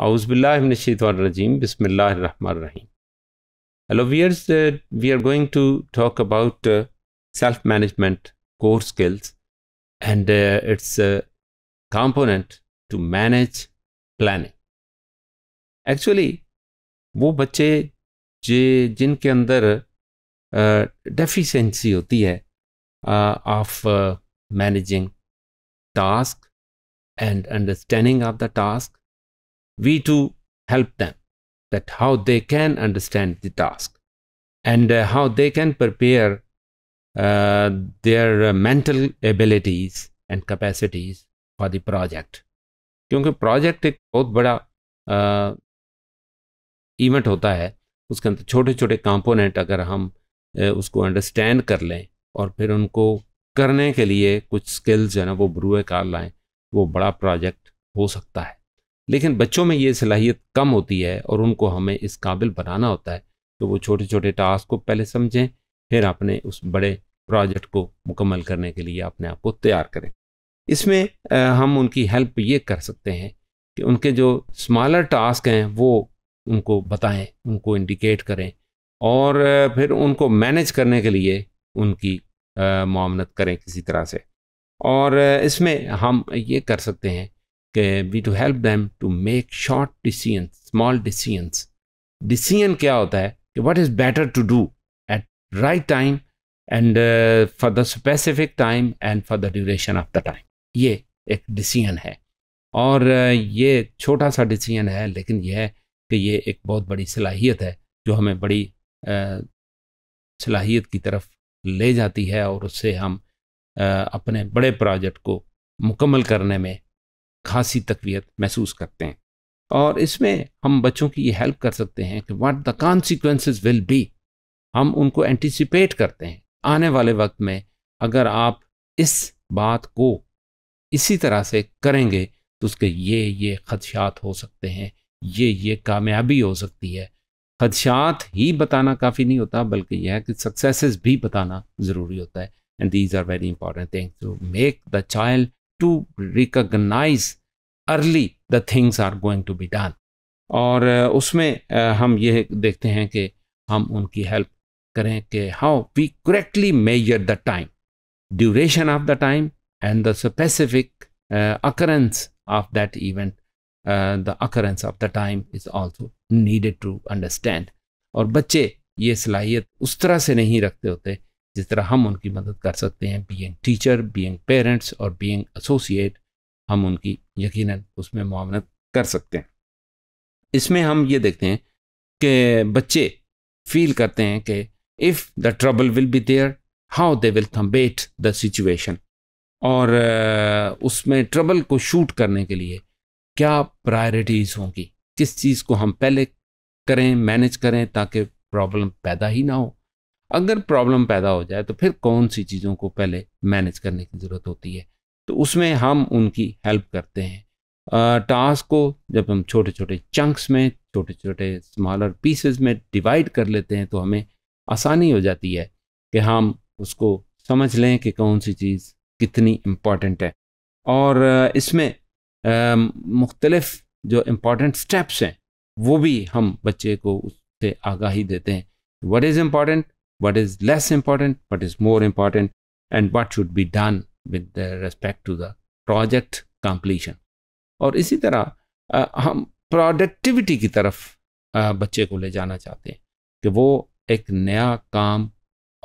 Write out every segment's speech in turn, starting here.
औजबिल्लाशीतरजीम बिसमिल्लर hello viewers we are going to talk about self management core skills and its component to manage planning actually वो बच्चे जे जिनके अंदर deficiency uh, होती है of managing task and understanding of the task we to help them that how they can understand the task and uh, how they can prepare uh, their uh, mental abilities and capacities for the project क्योंकि project एक बहुत बड़ा event होता है उसके अंदर छोटे छोटे कंपोनेंट अगर हम उसको अंडरस्टैंड कर लें और फिर उनको करने के लिए कुछ स्किल्स जो है ना वो ब्रूए कार लाएं वो बड़ा प्रोजेक्ट हो सकता है लेकिन बच्चों में ये सलाहियत कम होती है और उनको हमें इस काबिल बनाना होता है तो वो छोटे छोटे टास्क को पहले समझें फिर अपने उस बड़े प्रोजेक्ट को मुकम्मल करने के लिए अपने आप को तैयार करें इसमें हम उनकी हेल्प ये कर सकते हैं कि उनके जो स्मॉलर टास्क हैं वो उनको बताएं उनको इंडिकेट करें और फिर उनको मैनेज करने के लिए उनकी मामनत करें किसी तरह से और इसमें हम ये कर सकते हैं कि we to help them to make short decision small decisions decision क्या होता है कि what is better to do at right time and for the specific time and for the duration of the time ये एक decision है और uh, ये छोटा सा डिसीजन है लेकिन यह है कि ये एक बहुत बड़ी सलाहियत है जो हमें बड़ी uh, सलाहियत की तरफ ले जाती है और उससे हम uh, अपने बड़े प्रोजेक्ट को मुकम्मल करने में खासी तकवीत महसूस करते हैं और इसमें हम बच्चों की ये हेल्प कर सकते हैं कि what the consequences will be हम उनको एंटिसिपेट करते हैं आने वाले वक्त में अगर आप इस बात को इसी तरह से करेंगे तो उसके ये ये खदशात हो सकते हैं ये ये कामयाबी हो सकती है खदशात ही बताना काफ़ी नहीं होता बल्कि यह है कि सक्सेसेस भी बताना ज़रूरी होता है and these are very important thing to make the child to recognise early the things are going to be done और uh, उसमें uh, हम यह देखते हैं कि हम उनकी हेल्प करें कि how we correctly measure the time duration of the time and the specific occurrence of that event the occurrence of the time is also needed to understand और बच्चे ये सलाहियत उस तरह से नहीं रखते होते जिस तरह हम उनकी मदद कर सकते हैं बीइंग टीचर बीइंग पेरेंट्स और बीइंग एसोसिएट हम उनकी यकीन उसमें मामनत कर सकते हैं इसमें हम ये देखते हैं कि बच्चे फील करते हैं कि if the trouble will be there how they will combat the situation और उसमें ट्रबल को शूट करने के लिए क्या प्रायोरिटीज़ होंगी किस चीज़ को हम पहले करें मैनेज करें ताकि प्रॉब्लम पैदा ही ना हो अगर प्रॉब्लम पैदा हो जाए तो फिर कौन सी चीज़ों को पहले मैनेज करने की ज़रूरत होती है तो उसमें हम उनकी हेल्प करते हैं टास्क को जब हम छोटे छोटे चंक्स में छोटे छोटे स्मॉलर पीसेस में डिवाइड कर लेते हैं तो हमें आसानी हो जाती है कि हम उसको समझ लें कि कौन सी चीज़ कितनी इम्पॉर्टेंट है और इसमें मुख्तलफ़ जो इम्पॉर्टेंट स्टेप्स हैं वो भी हम बच्चे को उससे आगाही देते हैं what is important what is less important what is more important and what should be done with respect to the project completion और इसी तरह आ, हम प्रोडक्टिविटी की तरफ आ, बच्चे को ले जाना चाहते हैं कि वो एक नया काम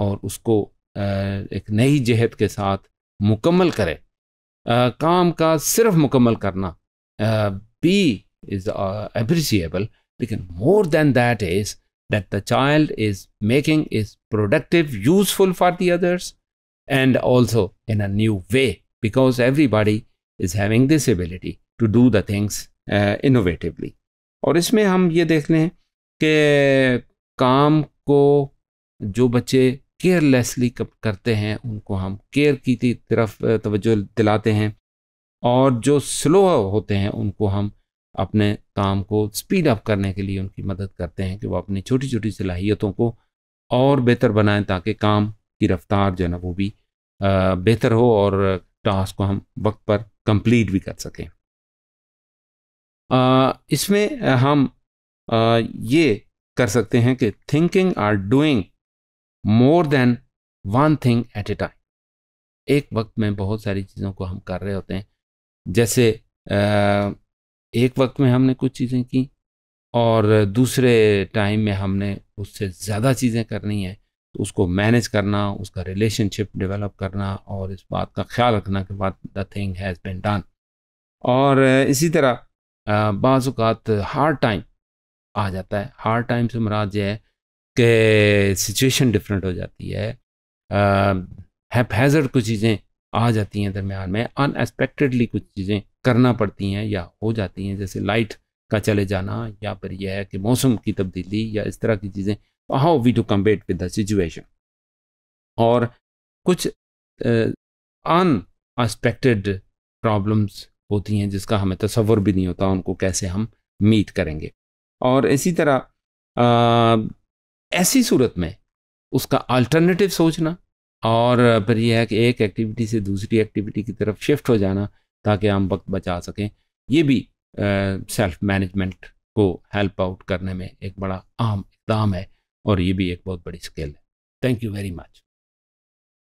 और उसको आ, एक नई जहत के साथ मुकम्मल करे काम का सिर्फ मुकम्मल करना बी इज़ एप्रिशिएबल लेकिन more than that is that the child is making is productive useful for the others and also in a new way because everybody is having this ability to do the things uh, innovatively और इसमें हम ये देख लें कि काम को जो बच्चे केयरलेसली करते हैं उनको हम केयर की तरफ तवज्जो दिलाते हैं और जो स्लो होते हैं उनको हम अपने काम को स्पीड अप करने के लिए उनकी मदद करते हैं कि वो अपनी छोटी छोटी सलाहियतों को और बेहतर बनाएं ताकि काम की रफ्तार जो है ना वो भी बेहतर हो और टास्क को हम वक्त पर कंप्लीट भी कर सकें इसमें हम ये कर सकते हैं कि thinking are doing more than one thing at a time एक वक्त में बहुत सारी चीज़ों को हम कर रहे होते हैं जैसे एक वक्त में हमने कुछ चीज़ें की और दूसरे टाइम में हमने उससे ज़्यादा चीज़ें करनी है तो उसको मैनेज करना उसका रिलेशनशिप डेवलप करना और इस बात का ख्याल रखना कि बात the thing has been done और इसी तरह बाज़ात हार्ड टाइम आ जाता है हार्ड टाइम से मराज यह है कि सिचुएशन डिफरेंट हो जाती है हैजर्ड कुछ चीज़ें आ जाती हैं दरमियान में अनएक्सपेक्टेडली कुछ चीज़ें करना पड़ती हैं या हो जाती हैं जैसे लाइट का चले जाना या फिर यह है कि मौसम की तब्दीली या इस तरह की चीज़ें how we to compete with the situation और कुछ अनएक्सपेक्टेड uh, प्रॉब्लम्स होती हैं जिसका हमें तस्वर भी नहीं होता उनको कैसे हम मीट करेंगे और इसी तरह आ, ऐसी सूरत में उसका अल्टरनेटिव सोचना और फिर यह है कि एक एक्टिविटी से दूसरी एक्टिविटी की तरफ शिफ्ट हो जाना ताकि हम वक्त बचा सकें ये भी सेल्फ मैनेजमेंट को हेल्प आउट करने में एक बड़ा अहम इकदाम है और ये भी एक बहुत बड़ी स्केल है थैंक यू वेरी मच